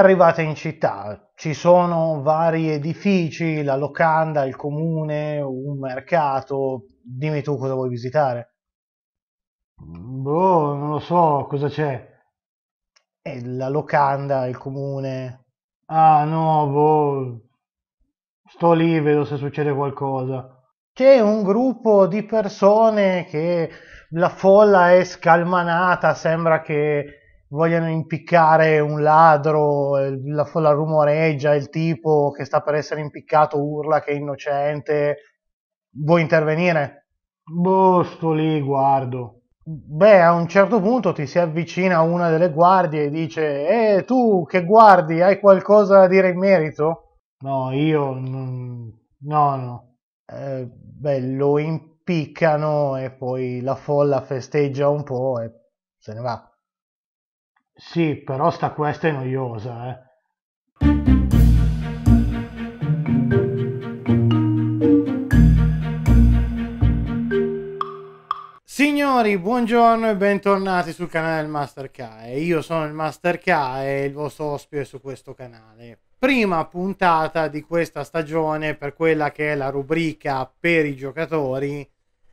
arrivata in città, ci sono vari edifici, la locanda, il comune, un mercato, dimmi tu cosa vuoi visitare. Boh, non lo so, cosa c'è? Eh, la locanda, il comune. Ah no, boh, sto lì, vedo se succede qualcosa. C'è un gruppo di persone che la folla è scalmanata, sembra che vogliono impiccare un ladro, la folla rumoreggia, il tipo che sta per essere impiccato urla che è innocente. Vuoi intervenire? Boh, sto lì, guardo. Beh, a un certo punto ti si avvicina una delle guardie e dice: Eh, tu che guardi, hai qualcosa da dire in merito? No, io. Non... No, no. Eh, beh, lo impiccano e poi la folla festeggia un po' e se ne va. Sì, però sta questa è noiosa, eh. Signori, buongiorno e bentornati sul canale del Master K. Io sono il Master K e il vostro ospite su questo canale. Prima puntata di questa stagione per quella che è la rubrica per i giocatori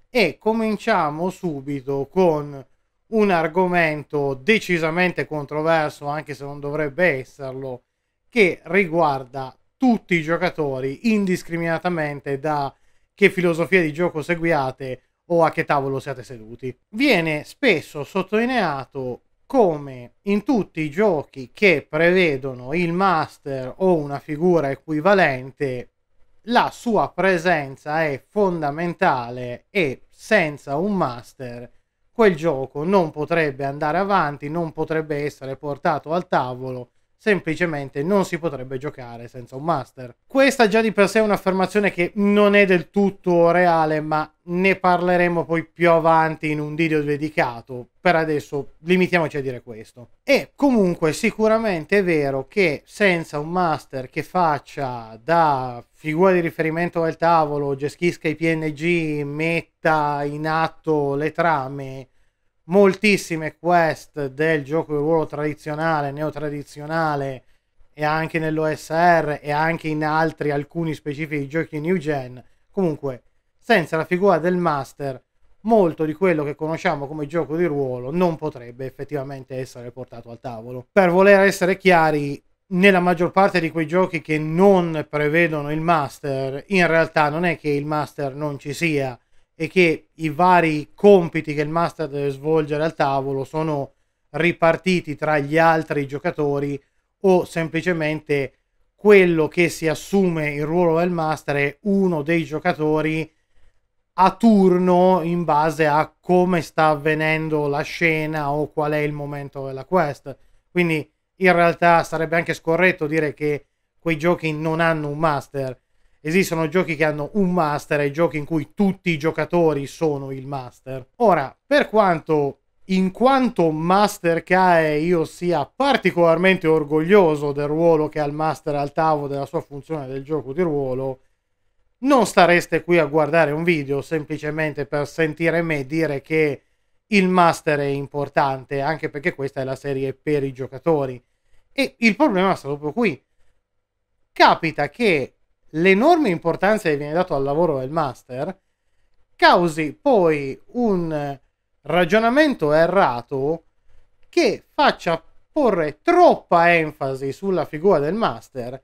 e cominciamo subito con un argomento decisamente controverso, anche se non dovrebbe esserlo, che riguarda tutti i giocatori indiscriminatamente da che filosofia di gioco seguiate o a che tavolo siate seduti. Viene spesso sottolineato come in tutti i giochi che prevedono il master o una figura equivalente, la sua presenza è fondamentale e senza un master quel gioco non potrebbe andare avanti, non potrebbe essere portato al tavolo semplicemente non si potrebbe giocare senza un master. Questa già di per sé è un'affermazione che non è del tutto reale, ma ne parleremo poi più avanti in un video dedicato. Per adesso limitiamoci a dire questo. E comunque sicuramente è vero che senza un master che faccia da figura di riferimento al tavolo, gestisca i PNG, metta in atto le trame, moltissime quest del gioco di ruolo tradizionale, neotradizionale e anche nell'OSR e anche in altri alcuni specifici giochi new gen. Comunque, senza la figura del master, molto di quello che conosciamo come gioco di ruolo non potrebbe effettivamente essere portato al tavolo. Per voler essere chiari, nella maggior parte di quei giochi che non prevedono il master, in realtà non è che il master non ci sia, e che i vari compiti che il master deve svolgere al tavolo sono ripartiti tra gli altri giocatori o semplicemente quello che si assume il ruolo del master è uno dei giocatori a turno in base a come sta avvenendo la scena o qual è il momento della quest. Quindi in realtà sarebbe anche scorretto dire che quei giochi non hanno un master, esistono giochi che hanno un master e giochi in cui tutti i giocatori sono il master. Ora, per quanto in quanto Master Kae io sia particolarmente orgoglioso del ruolo che ha il Master al tavolo della sua funzione del gioco di ruolo, non stareste qui a guardare un video semplicemente per sentire me dire che il Master è importante, anche perché questa è la serie per i giocatori. E il problema sta proprio qui. Capita che l'enorme importanza che viene dato al lavoro del master causi poi un ragionamento errato che faccia porre troppa enfasi sulla figura del master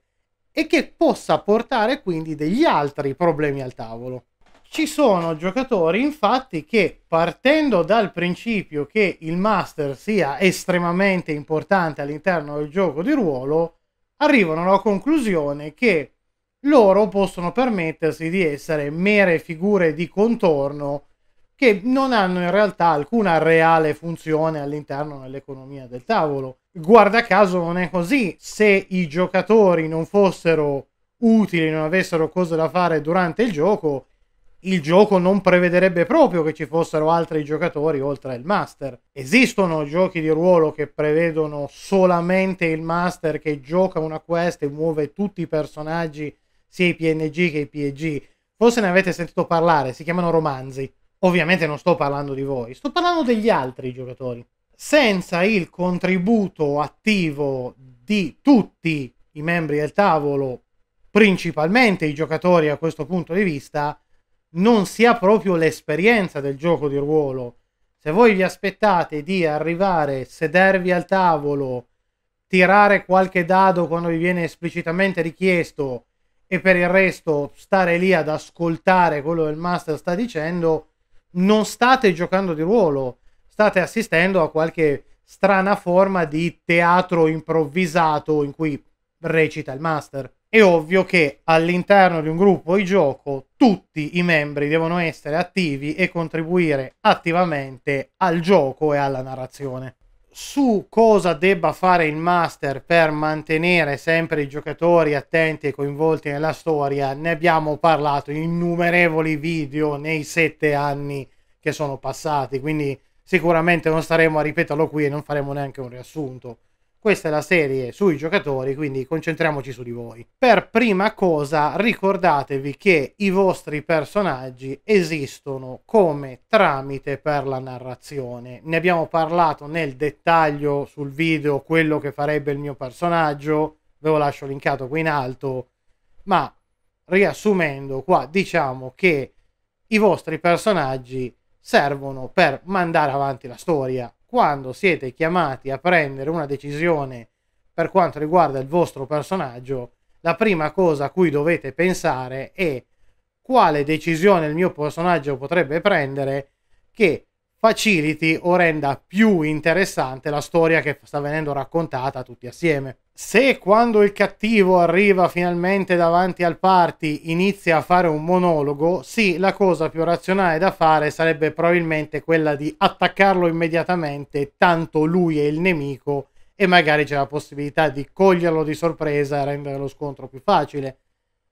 e che possa portare quindi degli altri problemi al tavolo. Ci sono giocatori infatti che partendo dal principio che il master sia estremamente importante all'interno del gioco di ruolo, arrivano alla conclusione che loro possono permettersi di essere mere figure di contorno che non hanno in realtà alcuna reale funzione all'interno dell'economia del tavolo. Guarda caso non è così. Se i giocatori non fossero utili, non avessero cose da fare durante il gioco, il gioco non prevederebbe proprio che ci fossero altri giocatori oltre il master. Esistono giochi di ruolo che prevedono solamente il master che gioca una quest e muove tutti i personaggi sia i PNG che i PEG. Forse ne avete sentito parlare, si chiamano romanzi. Ovviamente non sto parlando di voi, sto parlando degli altri giocatori. Senza il contributo attivo di tutti i membri del tavolo, principalmente i giocatori a questo punto di vista, non si ha proprio l'esperienza del gioco di ruolo. Se voi vi aspettate di arrivare, sedervi al tavolo, tirare qualche dado quando vi viene esplicitamente richiesto e per il resto stare lì ad ascoltare quello che il master sta dicendo, non state giocando di ruolo, state assistendo a qualche strana forma di teatro improvvisato in cui recita il master. È ovvio che all'interno di un gruppo di gioco tutti i membri devono essere attivi e contribuire attivamente al gioco e alla narrazione su cosa debba fare il master per mantenere sempre i giocatori attenti e coinvolti nella storia ne abbiamo parlato in innumerevoli video nei sette anni che sono passati quindi sicuramente non staremo a ripeterlo qui e non faremo neanche un riassunto questa è la serie sui giocatori, quindi concentriamoci su di voi. Per prima cosa ricordatevi che i vostri personaggi esistono come tramite per la narrazione. Ne abbiamo parlato nel dettaglio sul video quello che farebbe il mio personaggio, ve lo lascio linkato qui in alto, ma riassumendo qua diciamo che i vostri personaggi servono per mandare avanti la storia quando siete chiamati a prendere una decisione per quanto riguarda il vostro personaggio, la prima cosa a cui dovete pensare è quale decisione il mio personaggio potrebbe prendere che facility o renda più interessante la storia che sta venendo raccontata tutti assieme. Se quando il cattivo arriva finalmente davanti al party inizia a fare un monologo, sì, la cosa più razionale da fare sarebbe probabilmente quella di attaccarlo immediatamente, tanto lui è il nemico e magari c'è la possibilità di coglierlo di sorpresa e rendere lo scontro più facile.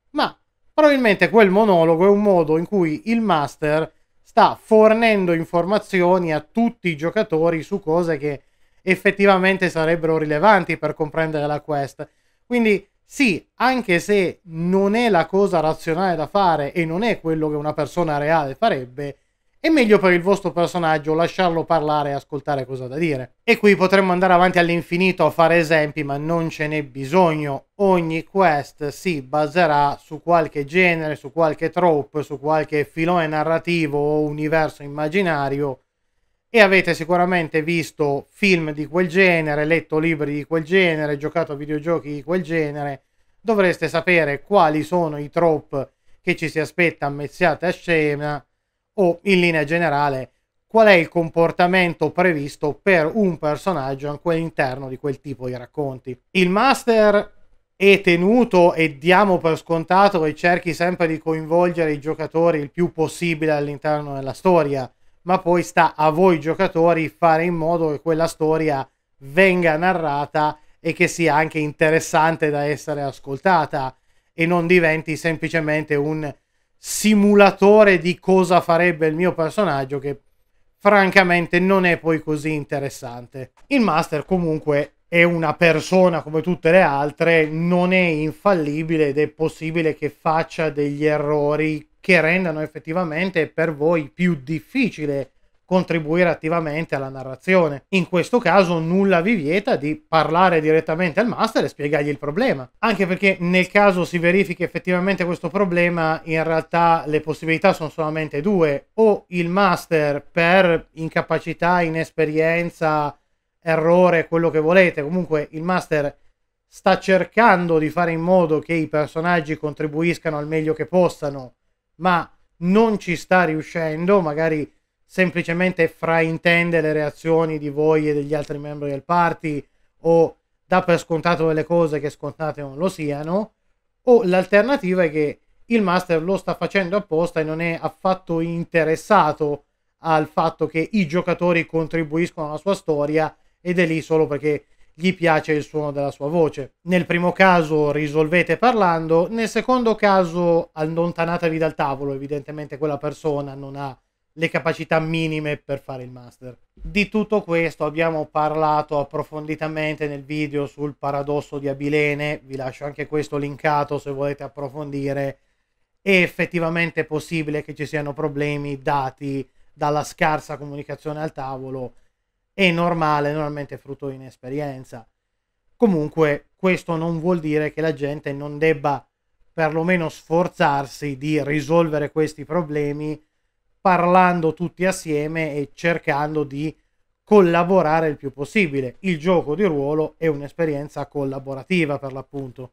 Ma probabilmente quel monologo è un modo in cui il master sta fornendo informazioni a tutti i giocatori su cose che effettivamente sarebbero rilevanti per comprendere la quest. Quindi sì, anche se non è la cosa razionale da fare e non è quello che una persona reale farebbe, è meglio per il vostro personaggio lasciarlo parlare e ascoltare cosa da dire. E qui potremmo andare avanti all'infinito a fare esempi, ma non ce n'è bisogno. Ogni quest si baserà su qualche genere, su qualche trope, su qualche filone narrativo o universo immaginario e avete sicuramente visto film di quel genere, letto libri di quel genere, giocato a videogiochi di quel genere. Dovreste sapere quali sono i trope che ci si aspetta ammezziate a scena o in linea generale qual è il comportamento previsto per un personaggio all'interno di quel tipo di racconti. Il master è tenuto e diamo per scontato che cerchi sempre di coinvolgere i giocatori il più possibile all'interno della storia, ma poi sta a voi giocatori fare in modo che quella storia venga narrata e che sia anche interessante da essere ascoltata e non diventi semplicemente un simulatore di cosa farebbe il mio personaggio che francamente non è poi così interessante. Il master comunque è una persona come tutte le altre, non è infallibile ed è possibile che faccia degli errori che rendano effettivamente per voi più difficile contribuire attivamente alla narrazione. In questo caso nulla vi vieta di parlare direttamente al master e spiegargli il problema, anche perché nel caso si verifichi effettivamente questo problema, in realtà le possibilità sono solamente due, o il master per incapacità, inesperienza, errore, quello che volete, comunque il master sta cercando di fare in modo che i personaggi contribuiscano al meglio che possano, ma non ci sta riuscendo, magari semplicemente fraintende le reazioni di voi e degli altri membri del party o dà per scontato delle cose che scontate non lo siano, o l'alternativa è che il master lo sta facendo apposta e non è affatto interessato al fatto che i giocatori contribuiscono alla sua storia ed è lì solo perché gli piace il suono della sua voce. Nel primo caso risolvete parlando, nel secondo caso allontanatevi dal tavolo, evidentemente quella persona non ha le capacità minime per fare il master. Di tutto questo abbiamo parlato approfonditamente nel video sul paradosso di Abilene, vi lascio anche questo linkato se volete approfondire. È effettivamente possibile che ci siano problemi dati dalla scarsa comunicazione al tavolo, è normale, normalmente frutto di inesperienza. Comunque questo non vuol dire che la gente non debba perlomeno sforzarsi di risolvere questi problemi parlando tutti assieme e cercando di collaborare il più possibile. Il gioco di ruolo è un'esperienza collaborativa per l'appunto.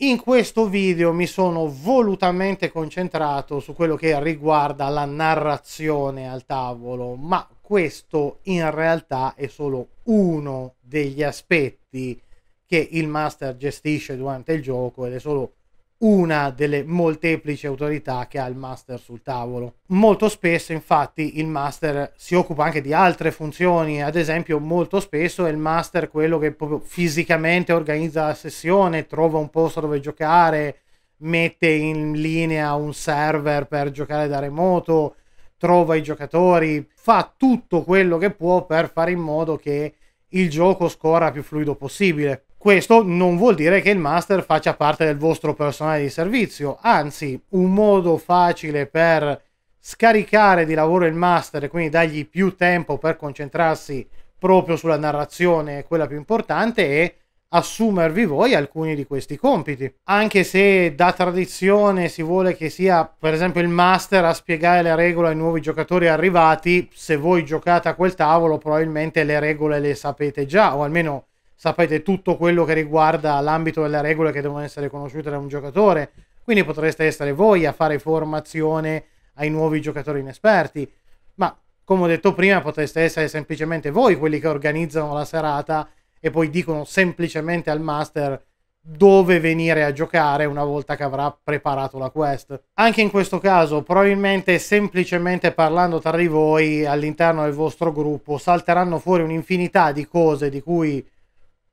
In questo video mi sono volutamente concentrato su quello che riguarda la narrazione al tavolo, ma questo in realtà è solo uno degli aspetti che il master gestisce durante il gioco ed è solo una delle molteplici autorità che ha il master sul tavolo. Molto spesso infatti il master si occupa anche di altre funzioni, ad esempio molto spesso è il master quello che proprio fisicamente organizza la sessione, trova un posto dove giocare, mette in linea un server per giocare da remoto, trova i giocatori, fa tutto quello che può per fare in modo che il gioco scorra più fluido possibile questo non vuol dire che il master faccia parte del vostro personale di servizio, anzi un modo facile per scaricare di lavoro il master e quindi dargli più tempo per concentrarsi proprio sulla narrazione, quella più importante, è assumervi voi alcuni di questi compiti. Anche se da tradizione si vuole che sia per esempio il master a spiegare le regole ai nuovi giocatori arrivati, se voi giocate a quel tavolo probabilmente le regole le sapete già o almeno sapete tutto quello che riguarda l'ambito delle regole che devono essere conosciute da un giocatore, quindi potreste essere voi a fare formazione ai nuovi giocatori inesperti, ma come ho detto prima potreste essere semplicemente voi quelli che organizzano la serata e poi dicono semplicemente al master dove venire a giocare una volta che avrà preparato la quest. Anche in questo caso, probabilmente semplicemente parlando tra di voi all'interno del vostro gruppo salteranno fuori un'infinità di cose di cui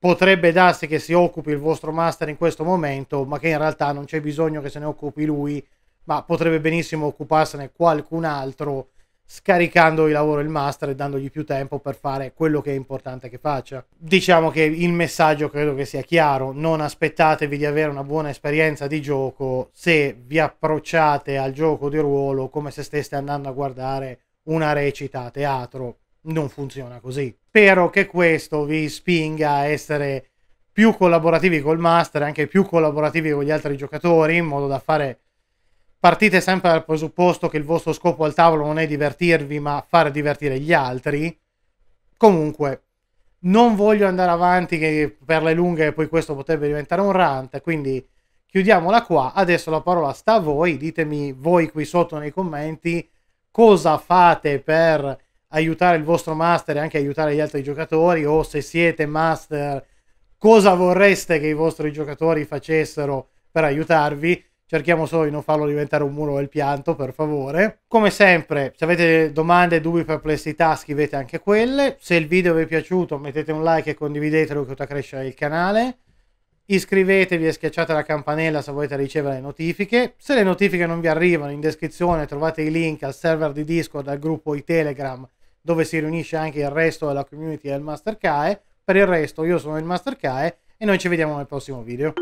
potrebbe darsi che si occupi il vostro master in questo momento, ma che in realtà non c'è bisogno che se ne occupi lui, ma potrebbe benissimo occuparsene qualcun altro scaricando il lavoro il master e dandogli più tempo per fare quello che è importante che faccia. Diciamo che il messaggio credo che sia chiaro, non aspettatevi di avere una buona esperienza di gioco se vi approcciate al gioco di ruolo come se steste andando a guardare una recita a teatro non funziona così. Spero che questo vi spinga a essere più collaborativi col master, anche più collaborativi con gli altri giocatori, in modo da fare partite sempre dal presupposto che il vostro scopo al tavolo non è divertirvi, ma far divertire gli altri. Comunque, non voglio andare avanti per le lunghe, poi questo potrebbe diventare un rant, quindi chiudiamola qua. Adesso la parola sta a voi, ditemi voi qui sotto nei commenti cosa fate per aiutare il vostro master e anche aiutare gli altri giocatori o se siete master cosa vorreste che i vostri giocatori facessero per aiutarvi. Cerchiamo solo di non farlo diventare un muro del pianto, per favore. Come sempre, se avete domande, dubbi, perplessità, scrivete anche quelle. Se il video vi è piaciuto, mettete un like e condividetelo che aiuta a crescere il canale. Iscrivetevi e schiacciate la campanella se volete ricevere le notifiche. Se le notifiche non vi arrivano, in descrizione trovate i link al server di Discord, al gruppo di Telegram dove si riunisce anche il resto della community del Master Kae. Per il resto io sono il Master Kae e noi ci vediamo nel prossimo video.